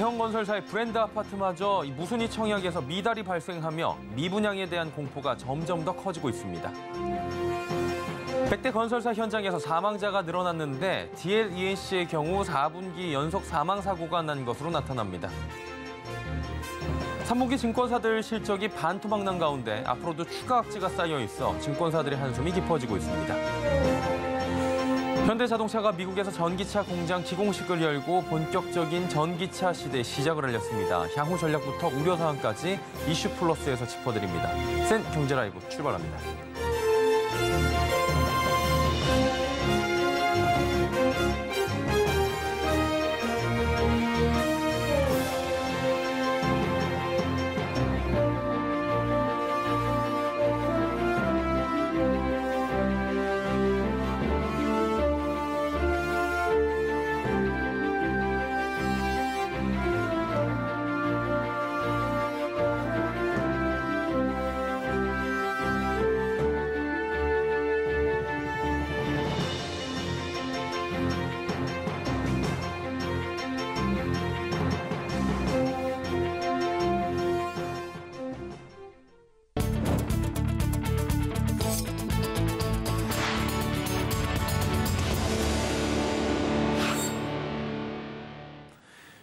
대형 건설사의 브랜드 아파트마저 무순위 청약에서 미달이 발생하며 미분양에 대한 공포가 점점 더 커지고 있습니다. 1대 건설사 현장에서 사망자가 늘어났는데 DLENC의 경우 4분기 연속 사망 사고가 난 것으로 나타납니다. 3분기 증권사들 실적이 반토막 난 가운데 앞으로도 추가 악재가 쌓여 있어 증권사들의 한숨이 깊어지고 있습니다. 현대자동차가 미국에서 전기차 공장 기공식을 열고 본격적인 전기차 시대 시작을 알렸습니다. 향후 전략부터 우려사항까지 이슈플러스에서 짚어드립니다. 센 경제라이브 출발합니다.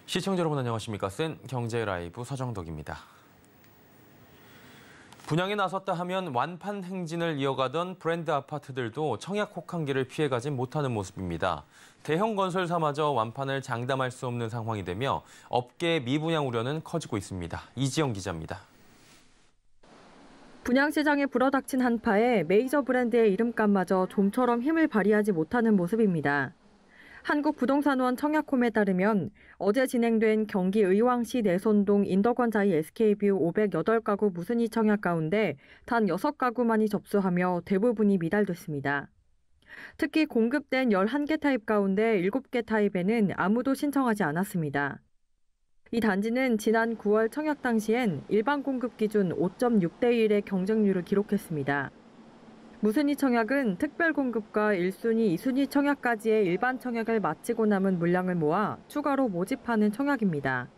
시청자 여러분 안녕하십니까. 센 경제 라이브 서정덕입니다. 분양에 나섰다 하면 완판 행진을 이어가던 브랜드 아파트들도 청약 혹한기를 피해가지 못하는 모습입니다. 대형 건설사마저 완판을 장담할 수 없는 상황이 되며 업계 미분양 우려는 커지고 있습니다. 이지영 기자입니다. 분양 시장에 불어닥친 한파에 메이저 브랜드의 이름값마저 좀처럼 힘을 발휘하지 못하는 모습입니다. 한국부동산원 청약홈에 따르면 어제 진행된 경기 의왕시 내선동 인덕원자이 SK뷰 508가구 무순위 청약 가운데 단 6가구만이 접수하며 대부분이 미달됐습니다. 특히 공급된 11개 타입 가운데 7개 타입에는 아무도 신청하지 않았습니다. 이 단지는 지난 9월 청약 당시엔 일반 공급 기준 5.6대 1의 경쟁률을 기록했습니다. 무순위 청약은 특별공급과 1순위, 2순위 청약까지의 일반 청약을 마치고 남은 물량을 모아 추가로 모집하는 청약입니다.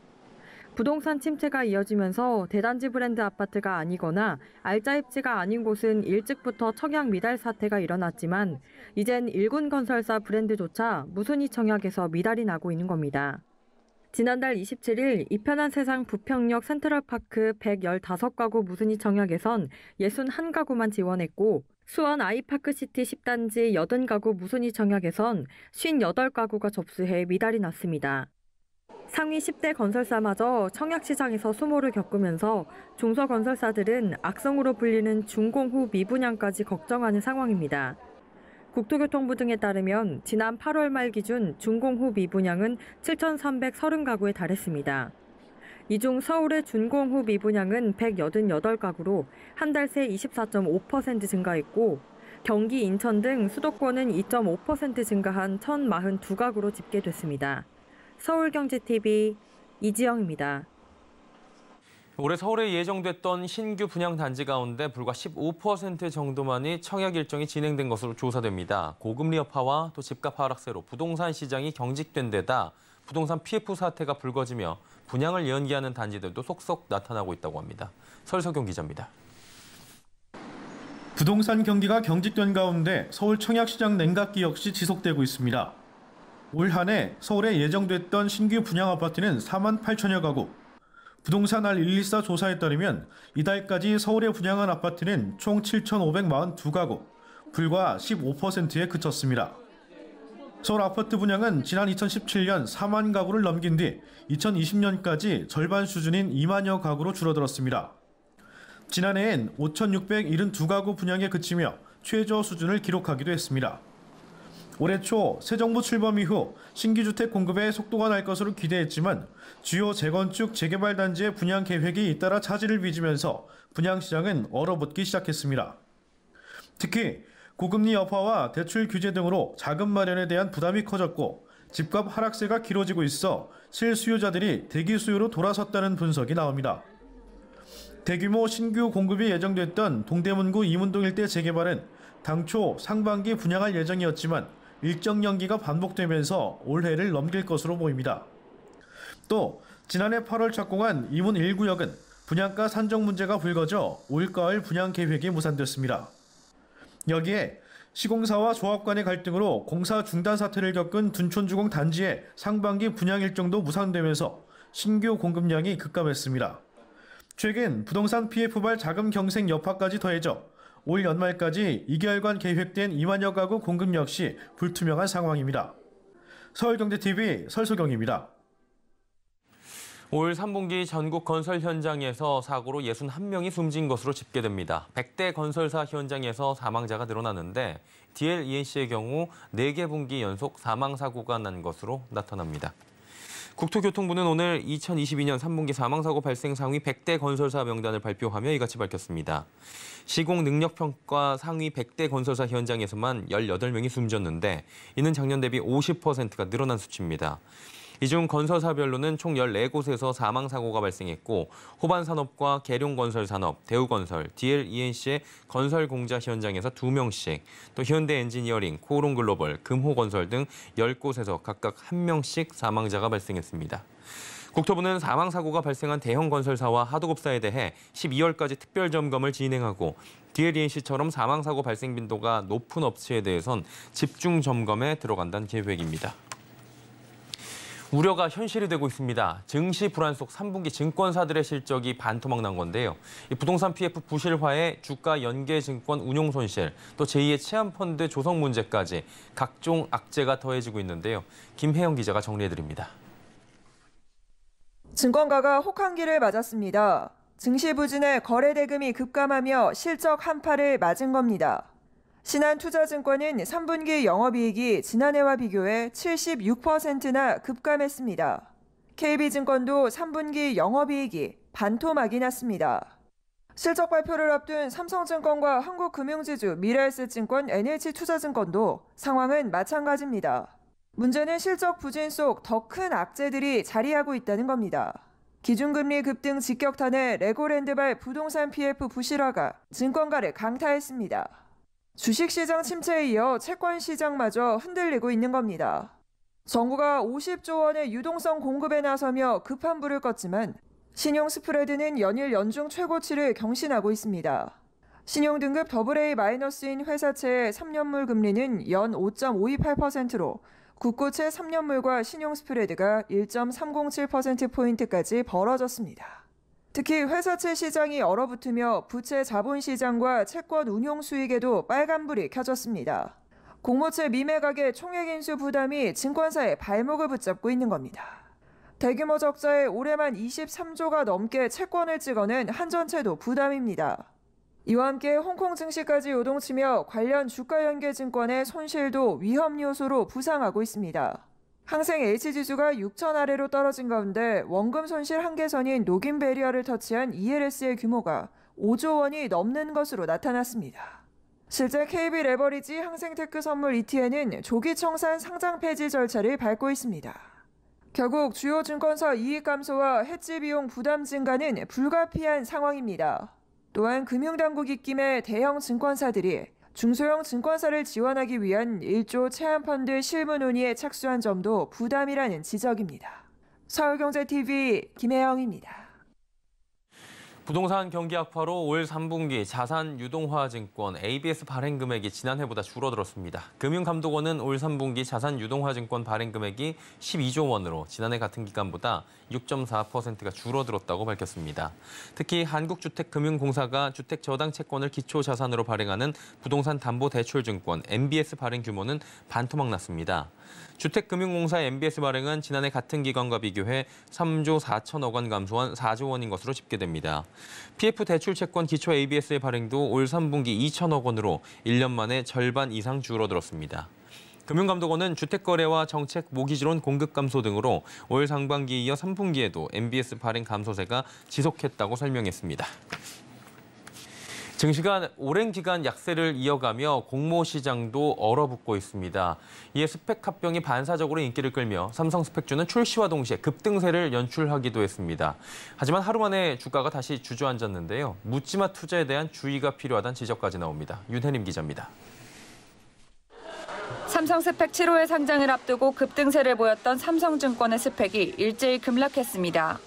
부동산 침체가 이어지면서 대단지 브랜드 아파트가 아니거나 알짜 입지가 아닌 곳은 일찍부터 청약 미달 사태가 일어났지만 이젠 일군 건설사 브랜드조차 무순위 청약에서 미달이 나고 있는 겁니다. 지난달 27일 이편한 세상 부평역 센트럴파크 115가구 무순위 청약에선 61가구만 지원했고 수원 아이파크시티 10단지 80가구 무순위 청약에선 58가구가 접수해 미달이 났습니다. 상위 10대 건설사마저 청약시장에서 수모를 겪으면서 중소건설사들은 악성으로 불리는 중공 후 미분양까지 걱정하는 상황입니다. 국토교통부 등에 따르면 지난 8월 말 기준 중공 후 미분양은 7,330가구에 달했습니다. 이중 서울의 준공 후 미분양은 188가구로 한 달 새 24.5% 증가했고 경기, 인천 등 수도권은 2.5% 증가한 1,042가구로 집계됐습니다. 서울경제TV 이지영입니다. 올해 서울에 예정됐던 신규 분양 단지 가운데 불과 15% 정도만이 청약 일정이 진행된 것으로 조사됩니다. 고금리 여파와 또 집값 하락세로 부동산 시장이 경직된 데다 부동산 PF 사태가 불거지며 분양을 연기하는 단지들도 속속 나타나고 있다고 합니다. 설석용 기자입니다. 부동산 경기가 경직된 가운데 서울 청약시장 냉각기 역시 지속되고 있습니다. 올한해 서울에 예정됐던 신규 분양 아파트는 4만 8천여 가구. 부동산 알1 1 4 조사에 따르면 이달까지 서울에 분양한 아파트는 총 7,542가구, 불과 15%에 그쳤습니다. 서울 아파트 분양은 지난 2017년 4만 가구를 넘긴 뒤 2020년까지 절반 수준인 2만여 가구로 줄어들었습니다. 지난해엔 5,672가구 분양에 그치며 최저 수준을 기록하기도 했습니다. 올해 초 새 정부 출범 이후 신규주택 공급에 속도가 날 것으로 기대했지만 주요 재건축 재개발 단지의 분양 계획이 잇따라 차질을 빚으면서 분양 시장은 얼어붙기 시작했습니다. 특히 고금리 여파와 대출 규제 등으로 자금 마련에 대한 부담이 커졌고 집값 하락세가 길어지고 있어 실수요자들이 대기 수요로 돌아섰다는 분석이 나옵니다. 대규모 신규 공급이 예정됐던 동대문구 이문동 일대 재개발은 당초 상반기 분양할 예정이었지만 일정 연기가 반복되면서 올해를 넘길 것으로 보입니다. 또 지난해 8월 착공한 이문 1구역은 분양가 산정 문제가 불거져 올가을 분양 계획이 무산됐습니다. 여기에 시공사와 조합 간의 갈등으로 공사 중단 사태를 겪은 둔촌주공 단지의 상반기 분양 일정도 무산되면서 신규 공급량이 급감했습니다. 최근 부동산 PF발 자금 경색 여파까지 더해져 올 연말까지 2개월간 계획된 2만여 가구 공급 역시 불투명한 상황입니다. 서울경제TV 설소경입니다. 올 3분기 전국 건설 현장에서 사고로 61명이 숨진 것으로 집계됩니다. 100대 건설사 현장에서 사망자가 늘어났는데 d l e c 의 경우 4개 분기 연속 사망 사고가 난 것으로 나타납니다. 국토교통부는 오늘 2022년 3분기 사망사고 발생 상위 100대 건설사 명단을 발표하며 이같이 밝혔습니다. 시공능력평가 상위 100대 건설사 현장에서만 18명이 숨졌는데 이는 작년 대비 50%가 늘어난 수치입니다. 이중 건설사별로는 총 14곳에서 사망사고가 발생했고 호반산업과 계룡건설산업, 대우건설, DLENC의 건설공자 현장에서 2명씩, 또 현대엔지니어링, 코오롱글로벌, 금호건설 등 10곳에서 각각 1명씩 사망자가 발생했습니다. 국토부는 사망 사고가 발생한 대형 건설사와 하도급사에 대해 12월까지 특별 점검을 진행하고 DLNC처럼 e 사망 사고 발생 빈도가 높은 업체에 대해선 집중 점검에 들어간다는 계획입니다. 우려가 현실이 되고 있습니다. 증시 불안 속 3분기 증권사들의 실적이 반토막 난 건데요. 부동산 PF 부실화에 주가 연계 증권 운용 손실, 또 제2의 치안펀드 조성 문제까지 각종 악재가 더해지고 있는데요. 김혜영 기자가 정리해드립니다. 증권가가 혹한기를 맞았습니다. 증시 부진에 거래 대금이 급감하며 실적 한파를 맞은 겁니다. 신한투자증권은 3분기 영업이익이 지난해와 비교해 76%나 급감했습니다. KB증권도 3분기 영업이익이 반토막이 났습니다. 실적 발표를 앞둔 삼성증권과 한국금융지주 미래에셋증권 NH투자증권도 상황은 마찬가지입니다. 문제는 실적 부진 속 더 큰 악재들이 자리하고 있다는 겁니다. 기준금리 급등 직격탄에 레고랜드발 부동산 PF 부실화가 증권가를 강타했습니다. 주식시장 침체에 이어 채권시장마저 흔들리고 있는 겁니다. 정부가 50조 원의 유동성 공급에 나서며 급한 불을 껐지만 신용 스프레드는 연일 연중 최고치를 경신하고 있습니다. 신용 등급 AA-인 회사채의 3년물 금리는 연 5.528%로 국고채 3년물과 신용 스프레드가 1.307%포인트까지 벌어졌습니다. 특히 회사채 시장이 얼어붙으며 부채 자본 시장과 채권 운용 수익에도 빨간불이 켜졌습니다. 공모채 미매각의 총액 인수 부담이 증권사의 발목을 붙잡고 있는 겁니다. 대규모 적자에 올해만 23조가 넘게 채권을 찍어낸 한전채도 부담입니다. 이와 함께 홍콩 증시까지 요동치며 관련 주가 연계 증권의 손실도 위험 요소로 부상하고 있습니다. 항생 H지수가 6천 아래로 떨어진 가운데 원금 손실 한계선인 녹인 베리어를 터치한 ELS의 규모가 5조 원이 넘는 것으로 나타났습니다. 실제 KB 레버리지 항생테크 선물 ETN은 조기 청산 상장 폐지 절차를 밟고 있습니다. 결국 주요 증권사 이익 감소와 해지 비용 부담 증가는 불가피한 상황입니다. 또한 금융당국 입김에 대형 증권사들이 중소형 증권사를 지원하기 위한 1조 체안펀드 실무 논의에 착수한 점도 부담이라는 지적입니다. 서울경제TV 김혜영입니다. 부동산 경기 악화로 올 3분기 자산 유동화증권 ABS 발행 금액이 지난해보다 줄어들었습니다. 금융감독원은 올 3분기 자산 유동화증권 발행 금액이 12조 원으로 지난해 같은 기간보다 6.4%가 줄어들었다고 밝혔습니다. 특히 한국주택금융공사가 주택 저당 채권을 기초 자산으로 발행하는 부동산 담보 대출증권 MBS 발행 규모는 반토막 났습니다. 주택금융공사 MBS 발행은 지난해 같은 기간과 비교해 3조 4천억 원 감소한 4조 원인 것으로 집계됩니다. PF 대출 채권 기초 ABS의 발행도 올 3분기 2천억 원으로 1년 만에 절반 이상 줄어들었습니다. 금융감독원은 주택거래와 정책 모기지론 공급 감소 등으로 올 상반기 이어 3분기에도 MBS 발행 감소세가 지속했다고 설명했습니다. 증시가 오랜 기간 약세를 이어가며 공모 시장도 얼어붙고 있습니다. 이에 스펙 합병이 반사적으로 인기를 끌며 삼성 스펙주는 출시와 동시에 급등세를 연출하기도 했습니다. 하지만 하루 만에 주가가 다시 주저앉았는데요. 묻지마 투자에 대한 주의가 필요하다는 지적까지 나옵니다. 윤혜림 기자입니다. 삼성 스펙 7호의 상장을 앞두고 급등세를 보였던 삼성증권의 스펙이 일제히 급락했습니다.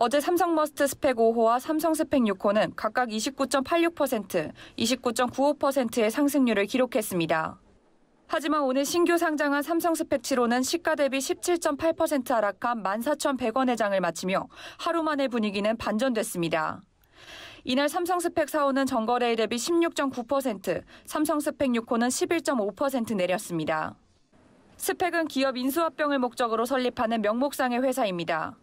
어제 삼성 머스트 스펙 5호와 삼성 스펙 6호는 각각 29.86%, 29.95%의 상승률을 기록했습니다. 하지만 오늘 신규 상장한 삼성 스펙 7호는 시가 대비 17.8% 하락한 14,100원 회장을 마치며 하루 만에 분위기는 반전됐습니다. 이날 삼성 스펙 4호는 전거래일 대비 16.9%, 삼성 스펙 6호는 11.5% 내렸습니다. 스펙은 기업 인수합병을 목적으로 설립하는 명목상의 회사입니다.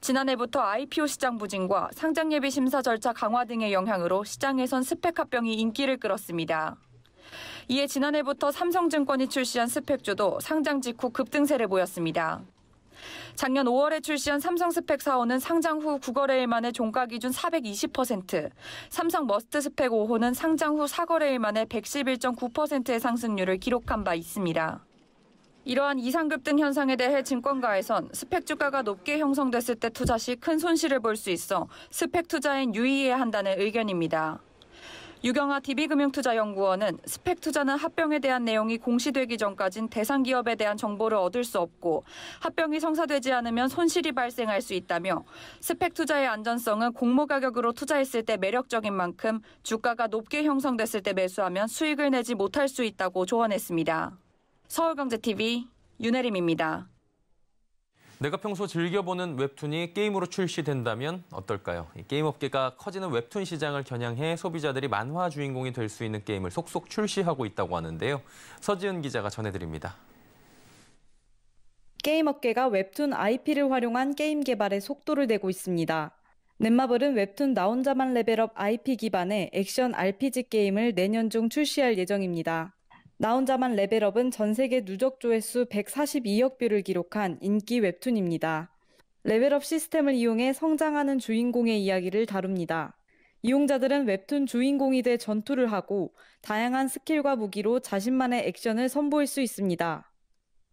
지난해부터 IPO 시장 부진과 상장 예비 심사 절차 강화 등의 영향으로 시장에선 스펙 합병이 인기를 끌었습니다. 이에 지난해부터 삼성증권이 출시한 스펙주도 상장 직후 급등세를 보였습니다. 작년 5월에 출시한 삼성 스펙 4호는 상장 후 9거래일 만에 종가 기준 420%, 삼성 머스트 스펙 5호는 상장 후 4거래일 만에 111.9%의 상승률을 기록한 바 있습니다. 이러한 이상급등 현상에 대해 증권가에선 스펙 주가가 높게 형성됐을 때 투자 시 큰 손실을 볼 수 있어 스펙 투자엔 유의해야 한다는 의견입니다. 유경아 DB금융투자연구원은 스펙 투자는 합병에 대한 내용이 공시되기 전까진 대상 기업에 대한 정보를 얻을 수 없고 합병이 성사되지 않으면 손실이 발생할 수 있다며 스펙 투자의 안전성은 공모 가격으로 투자했을 때 매력적인 만큼 주가가 높게 형성됐을 때 매수하면 수익을 내지 못할 수 있다고 조언했습니다. 서울경제TV 윤혜림입니다. 내가 평소 즐겨보는 웹툰이 게임으로 출시된다면 어떨까요? 게임 업계가 커지는 웹툰 시장을 겨냥해 소비자들이 만화 주인공이 될 수 있는 게임을 속속 출시하고 있다고 하는데요. 서지은 기자가 전해드립니다. 게임 업계가 웹툰 IP를 활용한 게임 개발에 속도를 내고 있습니다. 넷마블은 웹툰 나 혼자만 레벨업 IP 기반의 액션 RPG 게임을 내년 중 출시할 예정입니다. 나 혼자만 레벨업은 전 세계 누적 조회수 142억 뷰를 기록한 인기 웹툰입니다. 레벨업 시스템을 이용해 성장하는 주인공의 이야기를 다룹니다. 이용자들은 웹툰 주인공이 돼 전투를 하고 다양한 스킬과 무기로 자신만의 액션을 선보일 수 있습니다.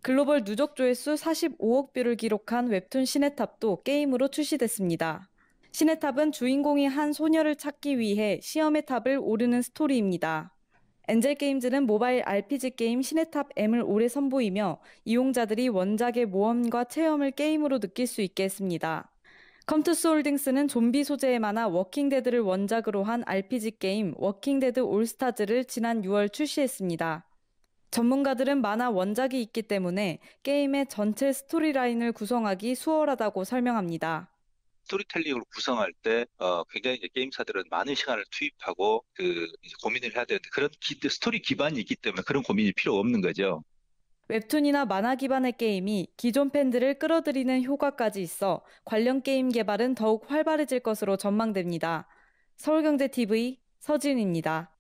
글로벌 누적 조회수 45억 뷰를 기록한 웹툰 시네탑도 게임으로 출시됐습니다. 시네탑은 주인공이 한 소녀를 찾기 위해 시험의 탑을 오르는 스토리입니다. 엔젤게임즈는 모바일 RPG 게임 시네탑 M을 오래 선보이며 이용자들이 원작의 모험과 체험을 게임으로 느낄 수 있게 했습니다. 컴투스 홀딩스는 좀비 소재의 만화 워킹데드를 원작으로 한 RPG 게임 워킹데드 올스타즈를 지난 6월 출시했습니다. 전문가들은 만화 원작이 있기 때문에 게임의 전체 스토리라인을 구성하기 수월하다고 설명합니다. 스토리텔링으로 구성할 때 어, 굉장히 이제 게임사들은 많은 시간을 투입하고 그 고민을 해야 되는데 그런 기, 스토리 기반이 있기 때문에 그런 고민이 필요 없는 거죠. 웹툰이나 만화 기반의 게임이 기존 팬들을 끌어들이는 효과까지 있어 관련 게임 개발은 더욱 활발해질 것으로 전망됩니다. 서울경제TV 서진입니다.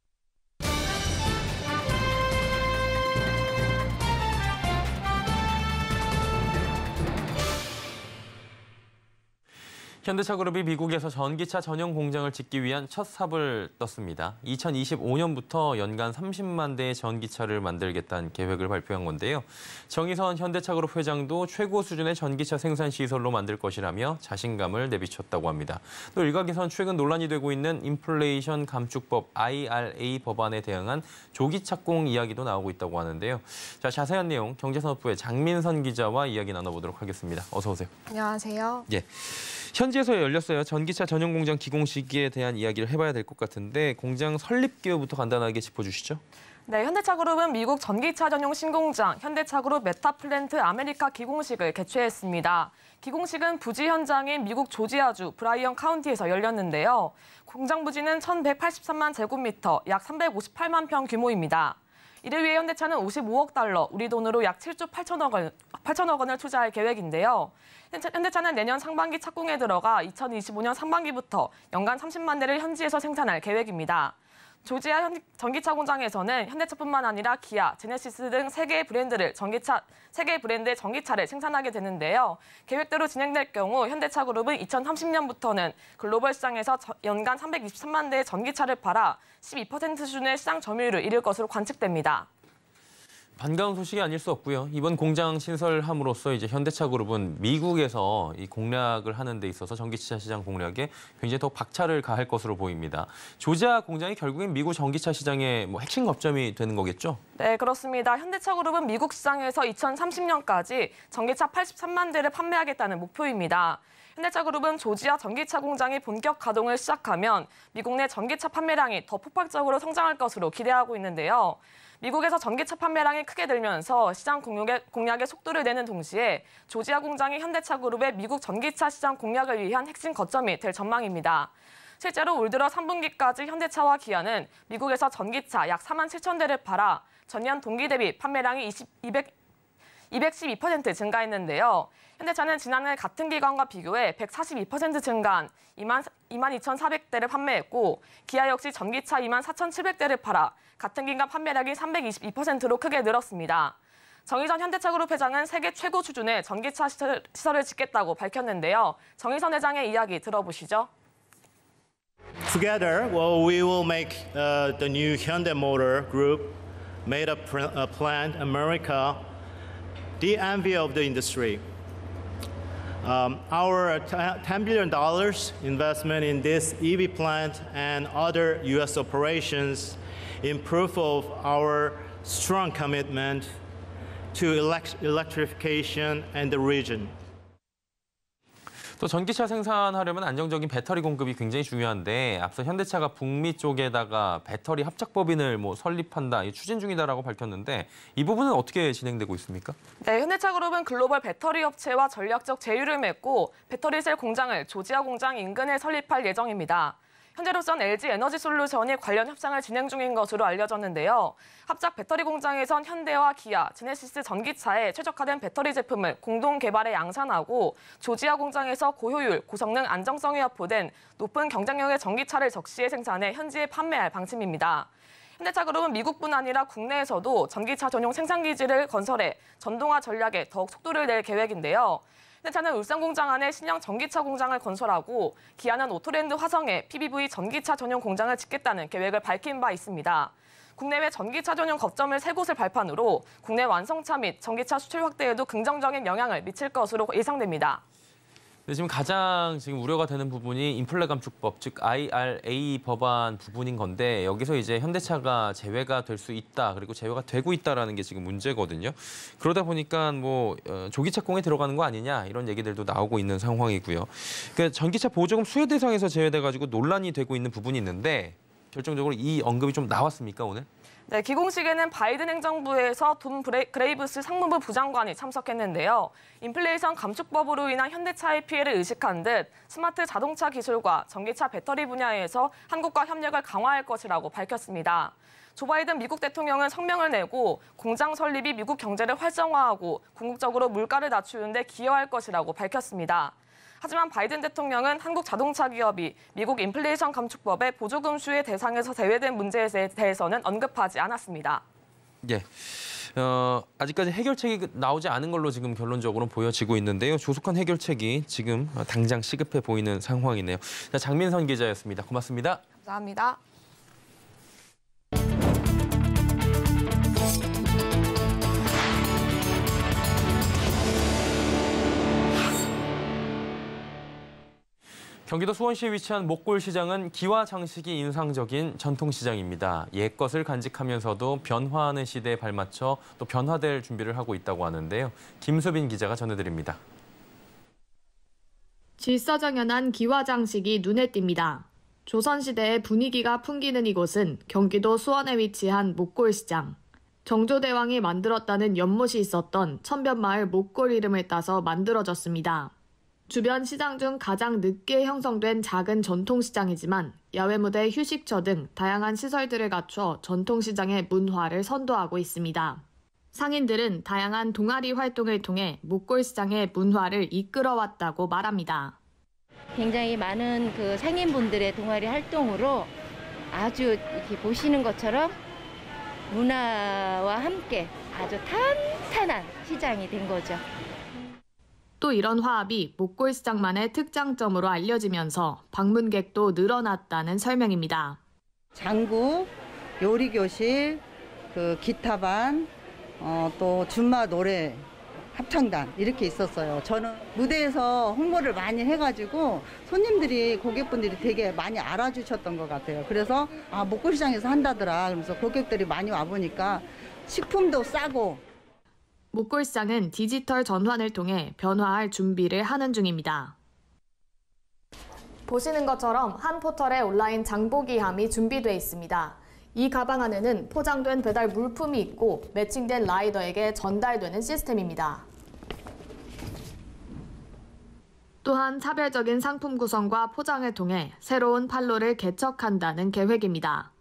현대차그룹이 미국에서 전기차 전용 공장을 짓기 위한 첫 삽을 떴습니다. 2025년부터 연간 30만 대의 전기차를 만들겠다는 계획을 발표한 건데요. 정의선 현대차그룹 회장도 최고 수준의 전기차 생산 시설로 만들 것이라며 자신감을 내비쳤다고 합니다. 또 일각에선 최근 논란이 되고 있는 인플레이션 감축법 IRA 법안에 대응한 조기 착공 이야기도 나오고 있다고 하는데요. 자, 자세한 내용 경제산업부의 장민선 기자와 이야기 나눠보도록 하겠습니다. 어서 오세요. 안녕하세요. 예. 현지에서 열렸어요. 전기차 전용 공장 기공 식기에 대한 이야기를 해봐야 될 것 같은데 공장 설립 기회부터 간단하게 짚어주시죠. 네, 현대차그룹은 미국 전기차 전용 신공장 현대차그룹 메타플랜트 아메리카 기공식을 개최했습니다. 기공식은 부지 현장인 미국 조지아주 브라이언 카운티에서 열렸는데요. 공장 부지는 1,183만 제곱미터, 약 358만 평 규모입니다. 이를 위해 현대차는 55억 달러, 우리 돈으로 약 7조 8천억, 원, 8천억 원을 투자할 계획인데요. 현대차는 내년 상반기 착공에 들어가 2025년 상반기부터 연간 30만 대를 현지에서 생산할 계획입니다. 조지아 전기차 공장에서는 현대차뿐만 아니라 기아, 제네시스 등3개의 브랜드를 전기차 3개의 브랜드의 전기차를 생산하게 되는데요. 계획대로 진행될 경우 현대차 그룹은 2030년부터는 글로벌 시장에서 연간 323만 대의 전기차를 팔아 12% 수준의 시장 점유율을 이룰 것으로 관측됩니다. 반가운 소식이 아닐 수 없고요. 이번 공장 신설함으로써 이제 현대차 그룹은 미국에서 이 공략을 하는 데 있어서 전기차 시장 공략에 굉장히 더 박차를 가할 것으로 보입니다. 조지아 공장이 결국엔 미국 전기차 시장의 뭐 핵심 거점이 되는 거겠죠? 네, 그렇습니다. 현대차 그룹은 미국 시장에서 2030년까지 전기차 83만 대를 판매하겠다는 목표입니다. 현대차그룹은 조지아 전기차 공장이 본격 가동을 시작하면 미국 내 전기차 판매량이 더 폭발적으로 성장할 것으로 기대하고 있는데요. 미국에서 전기차 판매량이 크게 늘면서 시장 공략의, 공략의 속도를 내는 동시에 조지아 공장이 현대차그룹의 미국 전기차 시장 공략을 위한 핵심 거점이 될 전망입니다. 실제로 올 들어 3분기까지 현대차와 기아는 미국에서 전기차 약 4만 7천 대를 팔아 전년 동기 대비 판매량이 20, 200, 212% 증가했는데요. 현대차는 지난해 같은 기간과 비교해 142% 증가한 2만, 2 4 0 0대를 판매했고 기아 역시 전기차 2만 4,700대를 팔아 같은 기간 판매량이 322%로 크게 늘었습니다. 정의선 현대차그룹 회장은 세계 최고 수준의 전기차 시설을 짓겠다고 밝혔는데요. 정의선 회장의 이야기 들어보시죠. Together, well, we will make uh, the new Hyundai Motor Group made a plant America the envy of the industry. Um, our $10 billion investment in this EV plant and other U.S. operations in proof of our strong commitment to elect electrification and the region. 또 전기차 생산하려면 안정적인 배터리 공급이 굉장히 중요한데 앞서 현대차가 북미 쪽에다가 배터리 합작법인을 뭐 설립한다, 추진 중이다라고 밝혔는데 이 부분은 어떻게 진행되고 있습니까? 네, 현대차그룹은 글로벌 배터리 업체와 전략적 제휴를 맺고 배터리 셀 공장을 조지아 공장 인근에 설립할 예정입니다. 현재로선 LG 에너지 솔루션이 관련 협상을 진행 중인 것으로 알려졌는데요. 합작 배터리 공장에선 현대와 기아, 제네시스 전기차에 최적화된 배터리 제품을 공동 개발에 양산하고 조지아 공장에서 고효율, 고성능 안정성이 확보된 높은 경쟁력의 전기차를 적시에 생산해 현지에 판매할 방침입니다. 현대차그룹은 미국뿐 아니라 국내에서도 전기차 전용 생산기지를 건설해 전동화 전략에 더욱 속도를 낼 계획인데요. 현대차는 울산 공장 안에 신형 전기차 공장을 건설하고 기아는 오토랜드 화성에 PBV 전기차 전용 공장을 짓겠다는 계획을 밝힌 바 있습니다. 국내외 전기차 전용 거점을 세 곳을 발판으로 국내 완성차 및 전기차 수출 확대에도 긍정적인 영향을 미칠 것으로 예상됩니다. 근데 지금 가장 지금 우려가 되는 부분이 인플레 감축법, 즉 IRA 법안 부분인 건데 여기서 이제 현대차가 제외가 될 수 있다, 그리고 제외가 되고 있다라는 게 지금 문제거든요. 그러다 보니까 뭐 어, 조기 착공에 들어가는 거 아니냐 이런 얘기들도 나오고 있는 상황이고요. 그러니까 전기차 보조금 수혜 대상에서 제외돼 가지고 논란이 되고 있는 부분이 있는데 결정적으로 이 언급이 좀 나왔습니까 오늘? 네, 기공식에는 바이든 행정부에서 돈 그레이브스 상무부 부장관이 참석했는데요. 인플레이션 감축법으로 인한 현대차의 피해를 의식한 듯 스마트 자동차 기술과 전기차 배터리 분야에서 한국과 협력을 강화할 것이라고 밝혔습니다. 조 바이든 미국 대통령은 성명을 내고 공장 설립이 미국 경제를 활성화하고 궁극적으로 물가를 낮추는 데 기여할 것이라고 밝혔습니다. 하지만 바이든 대통령은 한국 자동차 기업이 미국 인플레이션 감축법의 보조금 수의 대상에서 제외된 문제에 대해서는 언급하지 않았습니다. 예. 어, 아직까지 해결책이 그 나오지 않은 걸로 지금 결론적으로 보여지고 있는데요. 조속한 해결책이 지금 당장 시급해 보이는 상황이네요. 자, 장민선 기자였습니다. 고맙습니다. 감사합니다. 경기도 수원시에 위치한 목골시장은 기와 장식이 인상적인 전통시장입니다. 옛것을 간직하면서도 변화하는 시대에 발맞춰 또 변화될 준비를 하고 있다고 하는데요. 김수빈 기자가 전해드립니다. 질서정연한 기와 장식이 눈에 띕니다. 조선시대의 분위기가 풍기는 이곳은 경기도 수원에 위치한 목골시장. 정조대왕이 만들었다는 연못이 있었던 천변마을 목골 이름을 따서 만들어졌습니다. 주변 시장 중 가장 늦게 형성된 작은 전통시장이지만 야외 무대, 휴식처 등 다양한 시설들을 갖춰 전통시장의 문화를 선도하고 있습니다. 상인들은 다양한 동아리 활동을 통해 목골시장의 문화를 이끌어왔다고 말합니다. 굉장히 많은 그 상인분들의 동아리 활동으로 아주 이렇게 보시는 것처럼 문화와 함께 아주 탄탄한 시장이 된 거죠. 또 이런 화합이 목골 시장만의 특장점으로 알려지면서 방문객도 늘어났다는 설명입니다. 장구, 요리교실, 그 기타반, 어, 또 줌마 노래 합창단 이렇게 있었어요. 저는 무대에서 홍보를 많이 해가지고 손님들이 고객분들이 되게 많이 알아주셨던 것 같아요. 그래서 아 목골시장에서 한다더라. 그래서 고객들이 많이 와보니까 식품도 싸고 목골상은 디지털 전환을 통해 변화할 준비를 하는 중입니다. 보시는 것처럼 한 포털에 온라인 장보기함이 준비돼 있습니다. 이 가방 안에는 포장된 배달 물품이 있고 매칭된 라이더에게 전달되는 시스템입니다. 또한 차별적인 상품 구성과 포장을 통해 새로운 판로를 개척한다는 계획입니다.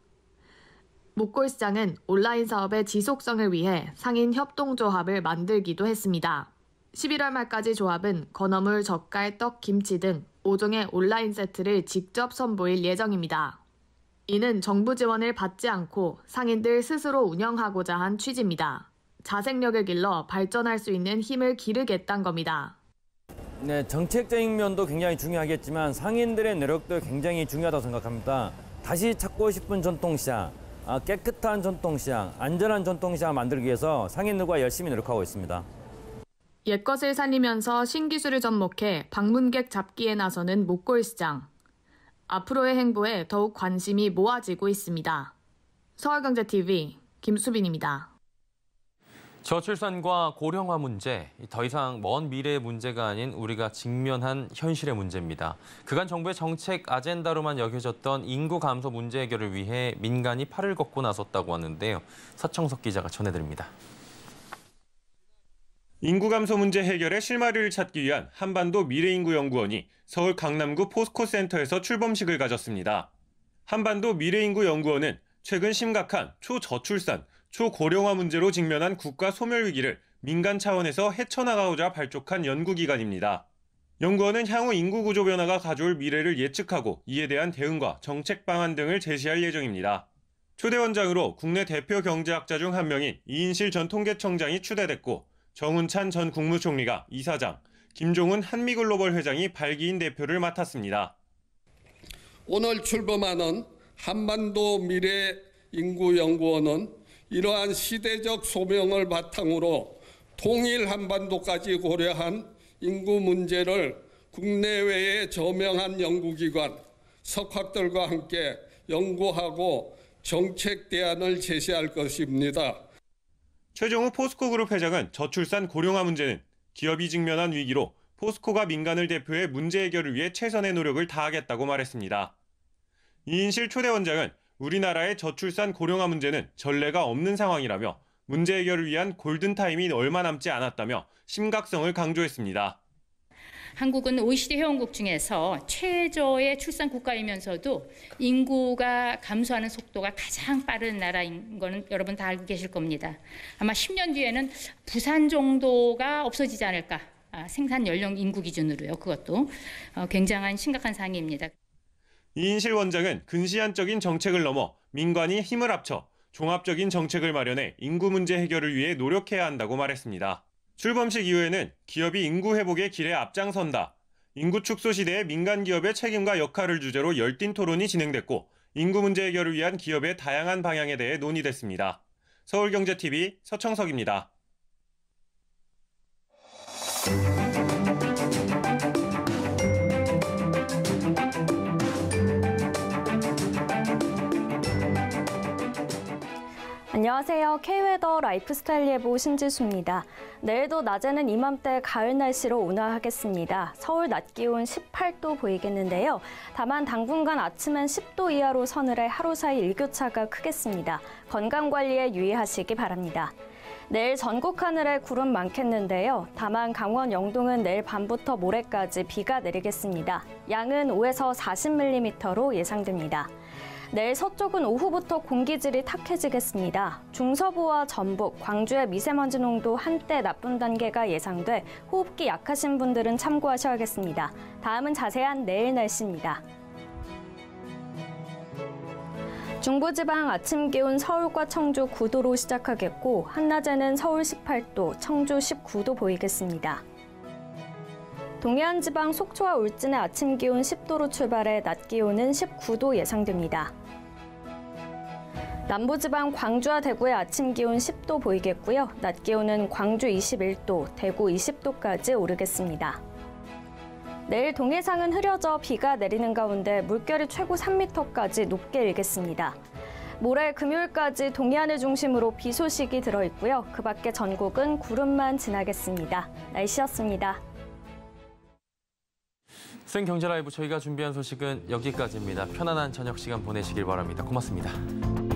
목골시장은 온라인 사업의 지속성을 위해 상인 협동조합을 만들기도 했습니다. 11월 말까지 조합은 건어물, 젓갈, 떡, 김치 등 5종의 온라인 세트를 직접 선보일 예정입니다. 이는 정부 지원을 받지 않고 상인들 스스로 운영하고자 한 취지입니다. 자생력을 길러 발전할 수 있는 힘을 기르겠다는 겁니다. 네, 정책적인 면도 굉장히 중요하겠지만 상인들의 노력도 굉장히 중요하다고 생각합니다. 다시 찾고 싶은 전통시장, 아, 깨끗한 전통시장, 안전한 전통시장 만들기 위해서 상인들과 열심히 노력하고 있습니다. 옛 것을 살리면서 신기술을 접목해 방문객 잡기에 나서는 목골시장. 앞으로의 행보에 더욱 관심이 모아지고 있습니다. 서울경제TV 김수빈입니다. 저출산과 고령화 문제, 더 이상 먼 미래의 문제가 아닌 우리가 직면한 현실의 문제입니다. 그간 정부의 정책 아젠다로만 여겨졌던 인구 감소 문제 해결을 위해 민간이 팔을 걷고 나섰다고 하는데요. 서청석 기자가 전해드립니다. 인구 감소 문제 해결의 실마리를 찾기 위한 한반도 미래인구연구원이 서울 강남구 포스코센터에서 출범식을 가졌습니다. 한반도 미래인구연구원은 최근 심각한 초저출산, 초고령화 문제로 직면한 국가 소멸 위기를 민간 차원에서 헤쳐나가고자 발족한 연구기관입니다. 연구원은 향후 인구 구조 변화가 가져올 미래를 예측하고 이에 대한 대응과 정책 방안 등을 제시할 예정입니다. 초대 원장으로 국내 대표 경제학자 중 한 명인 이인실 전 통계청장이 추대됐고 정운찬 전 국무총리가 이사장, 김종훈 한미글로벌 회장이 발기인 대표를 맡았습니다. 오늘 출범하는 한반도 미래 인구연구원은 이러한 시대적 소명을 바탕으로 통일 한반도까지 고려한 인구 문제를 국내외의 저명한 연구기관, 석학들과 함께 연구하고 정책 대안을 제시할 것입니다. 최종우 포스코 그룹 회장은 저출산 고령화 문제는 기업이 직면한 위기로 포스코가 민간을 대표해 문제 해결을 위해 최선의 노력을 다하겠다고 말했습니다. 이인실 초대 원장은 우리나라의 저출산 고령화 문제는 전례가 없는 상황이라며 문제 해결을 위한 골든타임이 얼마 남지 않았다며 심각성을 강조했습니다. 한국은 OECD 회원국 중에서 최저의 출산 국가이면서도 인구가 감소하는 속도가 가장 빠른 나라인 것은 여러분 다 알고 계실 겁니다. 아마 10년 뒤에는 부산 정도가 없어지지 않을까. 아, 생산 연령 인구 기준으로요. 그것도 어, 굉장한 심각한 상황입니다. 이인실 원장은 근시안적인 정책을 넘어 민관이 힘을 합쳐 종합적인 정책을 마련해 인구 문제 해결을 위해 노력해야 한다고 말했습니다. 출범식 이후에는 기업이 인구 회복의 길에 앞장선다. 인구 축소 시대에 민간 기업의 책임과 역할을 주제로 열띤 토론이 진행됐고 인구 문제 해결을 위한 기업의 다양한 방향에 대해 논의됐습니다. 서울경제TV 서청석입니다. 안녕하세요. 케이웨더 라이프스타일 예보 신지수입니다. 내일도 낮에는 이맘때 가을 날씨로 온화하겠습니다. 서울 낮 기온 18도 보이겠는데요. 다만 당분간 아침엔 10도 이하로 서늘해 하루 사이 일교차가 크겠습니다. 건강 관리에 유의하시기 바랍니다. 내일 전국 하늘에 구름 많겠는데요. 다만 강원 영동은 내일 밤부터 모레까지 비가 내리겠습니다. 양은 5에서 40mm로 예상됩니다. 내일 서쪽은 오후부터 공기질이 탁해지겠습니다. 중서부와 전북, 광주의 미세먼지 농도 한때 나쁜 단계가 예상돼 호흡기 약하신 분들은 참고하셔야겠습니다. 다음은 자세한 내일 날씨입니다. 중부지방 아침 기온 서울과 청주 9도로 시작하겠고 한낮에는 서울 18도, 청주 19도 보이겠습니다. 동해안 지방 속초와 울진의 아침 기온 10도로 출발해 낮 기온은 19도 예상됩니다. 남부지방 광주와 대구의 아침 기온 10도 보이겠고요. 낮 기온은 광주 21도, 대구 20도까지 오르겠습니다. 내일 동해상은 흐려져 비가 내리는 가운데 물결이 최고 3m까지 높게 일겠습니다. 모레 금요일까지 동해안을 중심으로 비 소식이 들어있고요. 그 밖에 전국은 구름만 지나겠습니다. 날씨였습니다. 생경제라이브 저희가 준비한 소식은 여기까지입니다. 편안한 저녁 시간 보내시길 바랍니다. 고맙습니다.